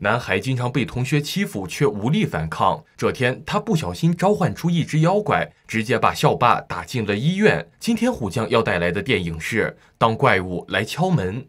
男孩经常被同学欺负，却无力反抗。这天，他不小心召唤出一只妖怪，直接把校霸打进了医院。今天虎将要带来的电影是《当怪物来敲门》。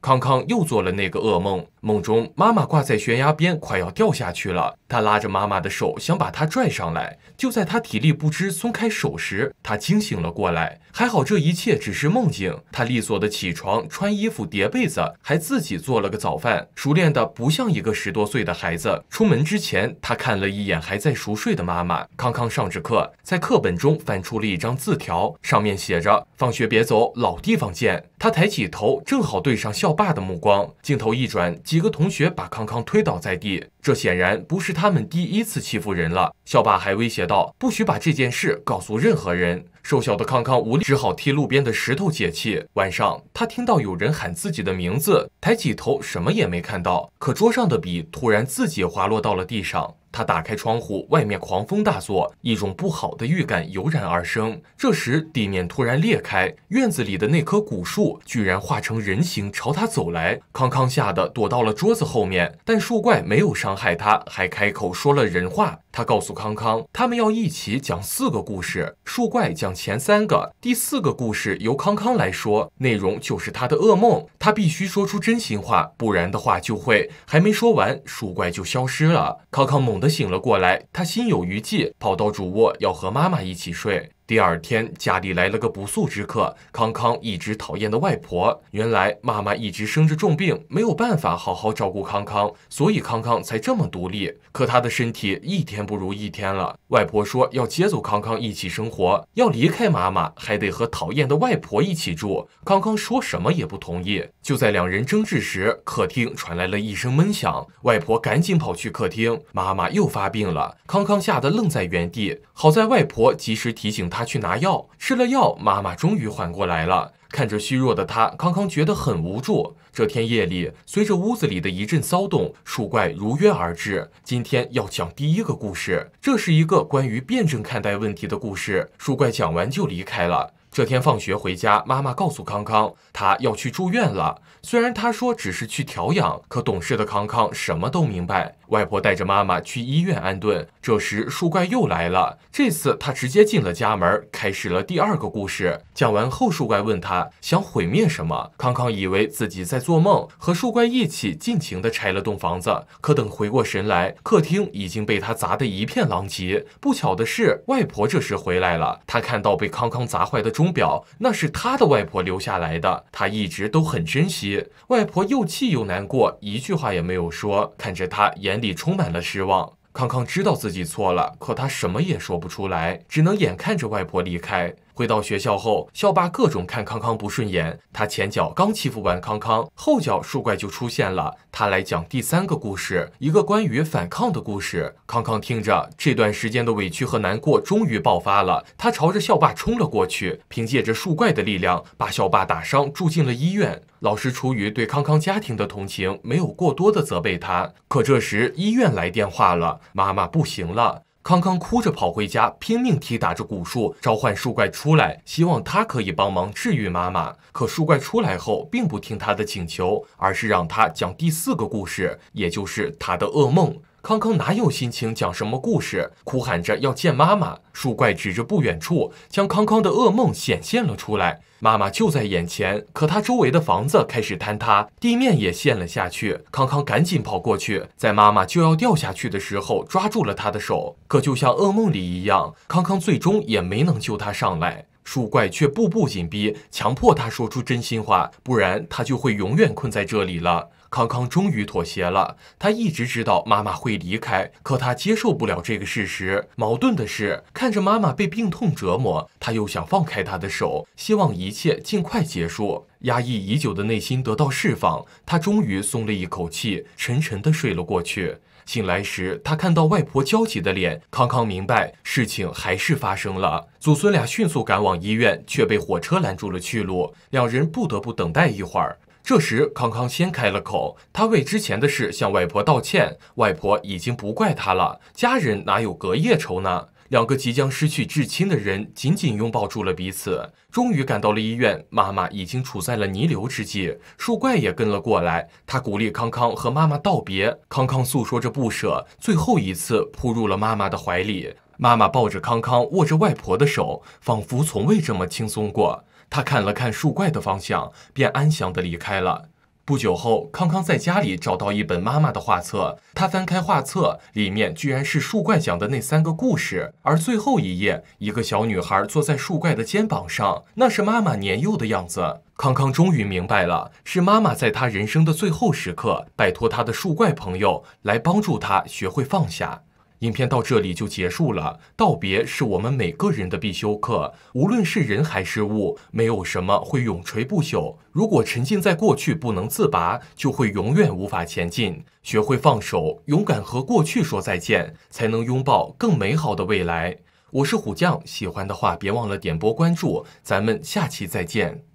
康康又做了那个噩梦。梦中，妈妈挂在悬崖边，快要掉下去了。他拉着妈妈的手，想把她拽上来。就在他体力不支松开手时，他惊醒了过来。还好这一切只是梦境。他利索的起床、穿衣服、叠被子，还自己做了个早饭，熟练的不像一个十多岁的孩子。出门之前，他看了一眼还在熟睡的妈妈。康康上着课，在课本中翻出了一张字条，上面写着：“放学别走，老地方见。”他抬起头，正好对上校霸的目光。镜头一转。几个同学把康康推倒在地，这显然不是他们第一次欺负人了。校霸还威胁道：“不许把这件事告诉任何人。”瘦小的康康无力，只好替路边的石头解气。晚上，他听到有人喊自己的名字，抬起头什么也没看到，可桌上的笔突然自己滑落到了地上。他打开窗户，外面狂风大作，一种不好的预感油然而生。这时，地面突然裂开，院子里的那棵古树居然化成人形，朝他走来。康康吓得躲到了桌子后面，但树怪没有伤害他，还开口说了人话。他告诉康康，他们要一起讲四个故事，树怪讲前三个，第四个故事由康康来说，内容就是他的噩梦，他必须说出真心话，不然的话就会还没说完，树怪就消失了。康康猛地醒了过来，他心有余悸，跑到主卧要和妈妈一起睡。第二天，家里来了个不速之客——康康一直讨厌的外婆。原来妈妈一直生着重病，没有办法好好照顾康康，所以康康才这么独立。可他的身体一天不如一天了。外婆说要接走康康一起生活，要离开妈妈，还得和讨厌的外婆一起住。康康说什么也不同意。就在两人争执时，客厅传来了一声闷响，外婆赶紧跑去客厅，妈妈又发病了。康康吓得愣在原地，好在外婆及时提醒他。他去拿药，吃了药，妈妈终于缓过来了。看着虚弱的他，康康觉得很无助。这天夜里，随着屋子里的一阵骚动，树怪如约而至。今天要讲第一个故事，这是一个关于辩证看待问题的故事。树怪讲完就离开了。这天放学回家，妈妈告诉康康，他要去住院了。虽然他说只是去调养，可懂事的康康什么都明白。外婆带着妈妈去医院安顿。这时树怪又来了，这次他直接进了家门，开始了第二个故事。讲完后，树怪问他想毁灭什么。康康以为自己在做梦，和树怪一起尽情的拆了栋房子。可等回过神来，客厅已经被他砸得一片狼藉。不巧的是，外婆这时回来了，她看到被康康砸坏的。钟表，那是他的外婆留下来的，他一直都很珍惜。外婆又气又难过，一句话也没有说，看着他，眼里充满了失望。康康知道自己错了，可他什么也说不出来，只能眼看着外婆离开。回到学校后，校霸各种看康康不顺眼。他前脚刚欺负完康康，后脚树怪就出现了。他来讲第三个故事，一个关于反抗的故事。康康听着，这段时间的委屈和难过终于爆发了。他朝着校霸冲了过去，凭借着树怪的力量，把校霸打伤，住进了医院。老师出于对康康家庭的同情，没有过多的责备他。可这时医院来电话了，妈妈不行了。康康哭着跑回家，拼命踢打着古树，召唤树怪出来，希望它可以帮忙治愈妈妈。可树怪出来后，并不听他的请求，而是让他讲第四个故事，也就是他的噩梦。康康哪有心情讲什么故事？哭喊着要见妈妈。树怪指着不远处，将康康的噩梦显现了出来。妈妈就在眼前，可他周围的房子开始坍塌，地面也陷了下去。康康赶紧跑过去，在妈妈就要掉下去的时候，抓住了她的手。可就像噩梦里一样，康康最终也没能救她上来。树怪却步步紧逼，强迫他说出真心话，不然他就会永远困在这里了。康康终于妥协了。他一直知道妈妈会离开，可他接受不了这个事实。矛盾的是，看着妈妈被病痛折磨，他又想放开她的手，希望一切尽快结束。压抑已久的内心得到释放，他终于松了一口气，沉沉地睡了过去。醒来时，他看到外婆焦急的脸，康康明白事情还是发生了。祖孙俩迅速赶往医院，却被火车拦住了去路，两人不得不等待一会儿。这时，康康先开了口，他为之前的事向外婆道歉，外婆已经不怪他了。家人哪有隔夜仇呢？两个即将失去至亲的人紧紧拥抱住了彼此，终于赶到了医院。妈妈已经处在了弥留之际，树怪也跟了过来。他鼓励康康和妈妈道别，康康诉说着不舍，最后一次扑入了妈妈的怀里。妈妈抱着康康，握着外婆的手，仿佛从未这么轻松过。他看了看树怪的方向，便安详地离开了。不久后，康康在家里找到一本妈妈的画册。他翻开画册，里面居然是树怪讲的那三个故事。而最后一页，一个小女孩坐在树怪的肩膀上，那是妈妈年幼的样子。康康终于明白了，是妈妈在他人生的最后时刻，拜托他的树怪朋友来帮助他学会放下。影片到这里就结束了，道别是我们每个人的必修课。无论是人还是物，没有什么会永垂不朽。如果沉浸在过去不能自拔，就会永远无法前进。学会放手，勇敢和过去说再见，才能拥抱更美好的未来。我是虎将，喜欢的话别忘了点波关注，咱们下期再见。